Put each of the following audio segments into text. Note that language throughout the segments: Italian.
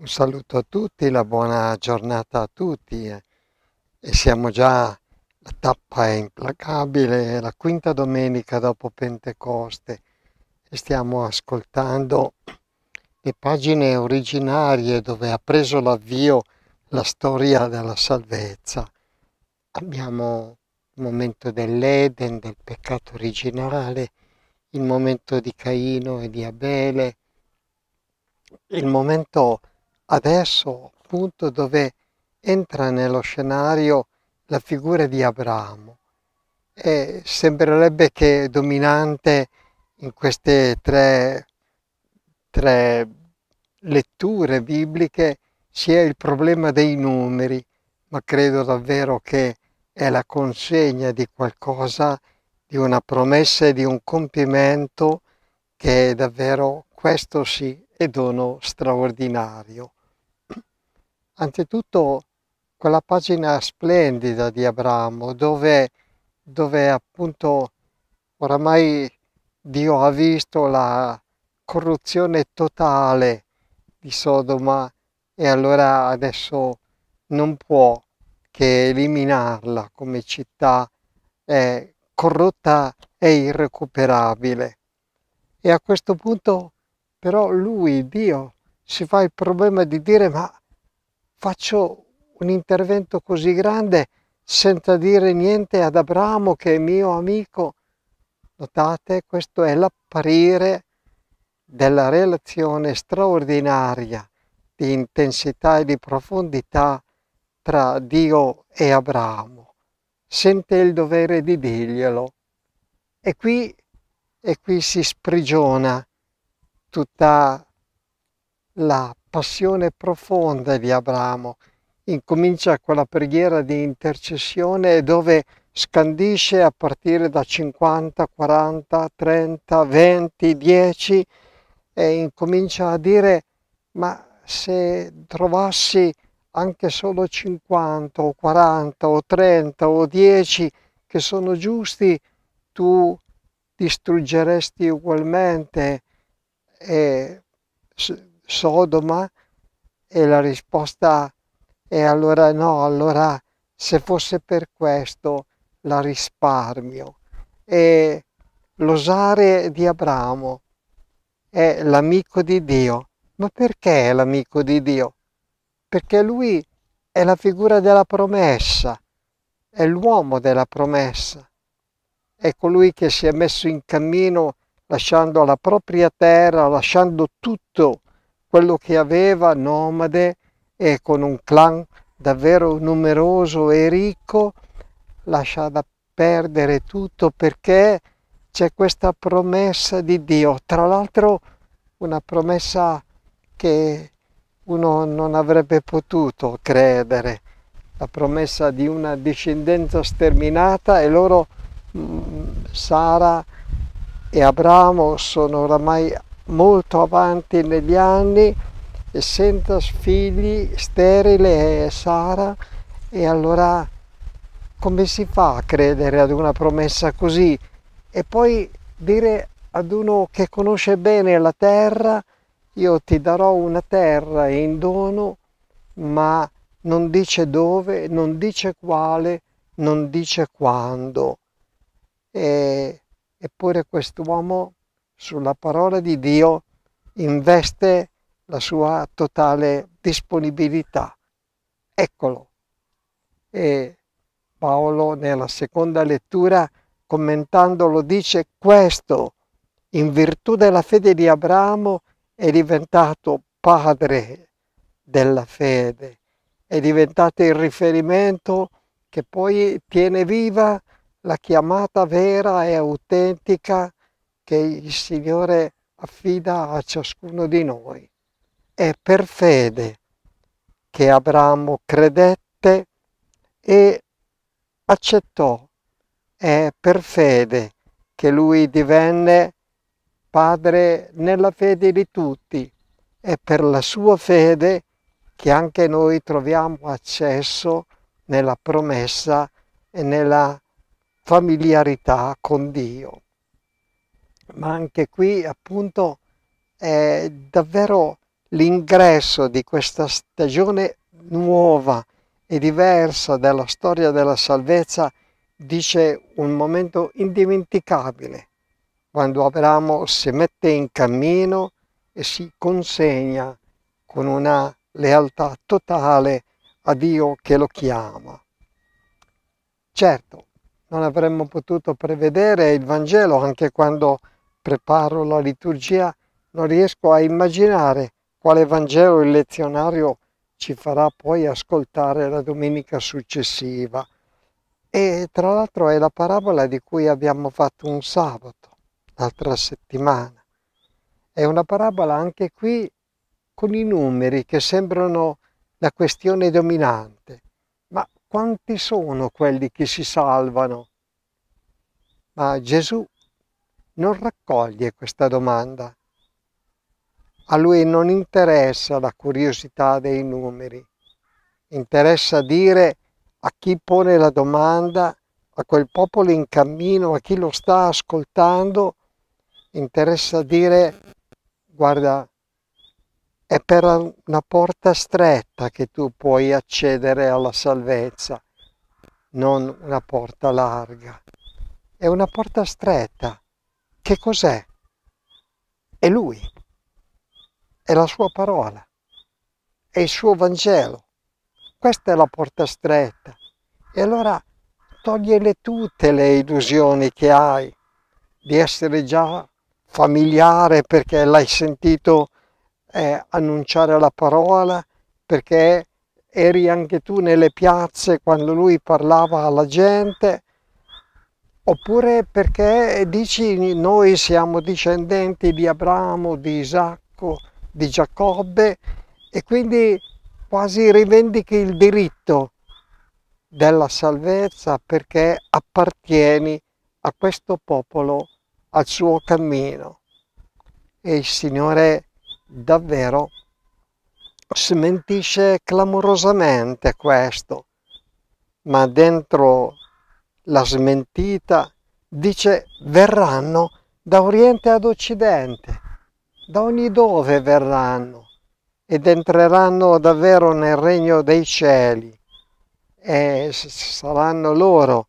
Un saluto a tutti, la buona giornata a tutti e siamo già, la tappa è implacabile, è la quinta domenica dopo Pentecoste e stiamo ascoltando le pagine originarie dove ha preso l'avvio la storia della salvezza. Abbiamo il momento dell'Eden, del peccato originale, il momento di Caino e di Abele, il momento adesso appunto dove entra nello scenario la figura di Abramo. E sembrerebbe che dominante in queste tre, tre letture bibliche sia il problema dei numeri, ma credo davvero che è la consegna di qualcosa, di una promessa e di un compimento che è davvero questo sì è dono straordinario anzitutto quella pagina splendida di Abramo dove, dove appunto oramai Dio ha visto la corruzione totale di Sodoma e allora adesso non può che eliminarla come città eh, corrotta e irrecuperabile. E a questo punto però lui, Dio, si fa il problema di dire ma faccio un intervento così grande senza dire niente ad Abramo che è mio amico. Notate, questo è l'apparire della relazione straordinaria di intensità e di profondità tra Dio e Abramo. Sente il dovere di dirglielo. E qui, e qui si sprigiona tutta la passione profonda di Abramo. Incomincia con la preghiera di intercessione dove scandisce a partire da 50, 40, 30, 20, 10 e incomincia a dire ma se trovassi anche solo 50 o 40 o 30 o 10 che sono giusti, tu distruggeresti ugualmente e Sodoma? E la risposta è allora no, allora se fosse per questo la risparmio. E l'osare di Abramo è l'amico di Dio. Ma perché è l'amico di Dio? Perché lui è la figura della promessa, è l'uomo della promessa, è colui che si è messo in cammino lasciando la propria terra, lasciando tutto quello che aveva nomade e con un clan davvero numeroso e ricco, lascia da perdere tutto perché c'è questa promessa di Dio, tra l'altro una promessa che uno non avrebbe potuto credere, la promessa di una discendenza sterminata e loro mm, Sara e Abramo sono oramai molto avanti negli anni e senza figli, sterile è eh, Sara e allora come si fa a credere ad una promessa così e poi dire ad uno che conosce bene la terra io ti darò una terra in dono ma non dice dove, non dice quale, non dice quando. E, eppure quest'uomo sulla parola di Dio investe la sua totale disponibilità. Eccolo. E Paolo nella seconda lettura commentandolo dice questo, in virtù della fede di Abramo è diventato padre della fede, è diventato il riferimento che poi tiene viva la chiamata vera e autentica che il Signore affida a ciascuno di noi. È per fede che Abramo credette e accettò. È per fede che lui divenne Padre nella fede di tutti. È per la sua fede che anche noi troviamo accesso nella promessa e nella familiarità con Dio ma anche qui appunto è davvero l'ingresso di questa stagione nuova e diversa della storia della salvezza dice un momento indimenticabile quando Abramo si mette in cammino e si consegna con una lealtà totale a Dio che lo chiama. Certo, non avremmo potuto prevedere il Vangelo anche quando preparo la liturgia, non riesco a immaginare quale Vangelo il lezionario ci farà poi ascoltare la domenica successiva. E tra l'altro è la parabola di cui abbiamo fatto un sabato, l'altra settimana. È una parabola anche qui con i numeri che sembrano la questione dominante. Ma quanti sono quelli che si salvano? Ma Gesù non raccoglie questa domanda. A lui non interessa la curiosità dei numeri, interessa dire a chi pone la domanda, a quel popolo in cammino, a chi lo sta ascoltando, interessa dire guarda, è per una porta stretta che tu puoi accedere alla salvezza, non una porta larga. È una porta stretta che cos'è? È Lui, è la Sua parola, è il Suo Vangelo. Questa è la porta stretta. E allora togliele tutte le illusioni che hai di essere già familiare perché l'hai sentito eh, annunciare la parola, perché eri anche tu nelle piazze quando lui parlava alla gente Oppure perché dici noi siamo discendenti di Abramo, di Isacco, di Giacobbe e quindi quasi rivendichi il diritto della salvezza perché appartieni a questo popolo, al suo cammino. E il Signore davvero smentisce clamorosamente questo, ma dentro la smentita, dice verranno da oriente ad occidente, da ogni dove verranno ed entreranno davvero nel regno dei cieli e saranno loro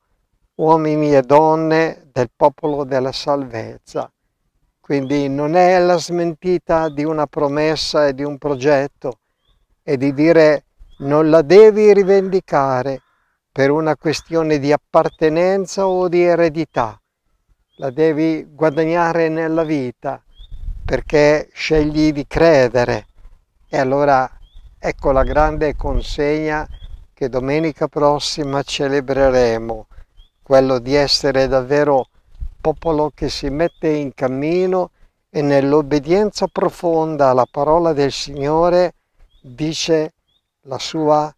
uomini e donne del popolo della salvezza. Quindi non è la smentita di una promessa e di un progetto e di dire non la devi rivendicare, per una questione di appartenenza o di eredità. La devi guadagnare nella vita perché scegli di credere. E allora ecco la grande consegna che domenica prossima celebreremo, quello di essere davvero popolo che si mette in cammino e nell'obbedienza profonda alla parola del Signore dice la sua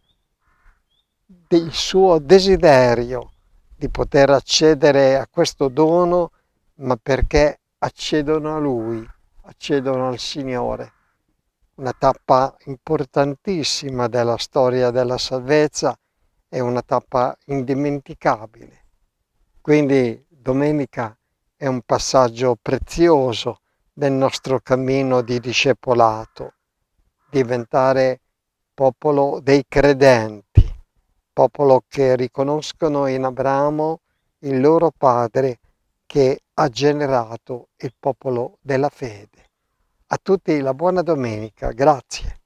il suo desiderio di poter accedere a questo dono, ma perché accedono a Lui, accedono al Signore. Una tappa importantissima della storia della salvezza è una tappa indimenticabile. Quindi domenica è un passaggio prezioso del nostro cammino di discepolato, diventare popolo dei credenti popolo che riconoscono in Abramo il loro padre che ha generato il popolo della fede. A tutti la buona domenica, grazie.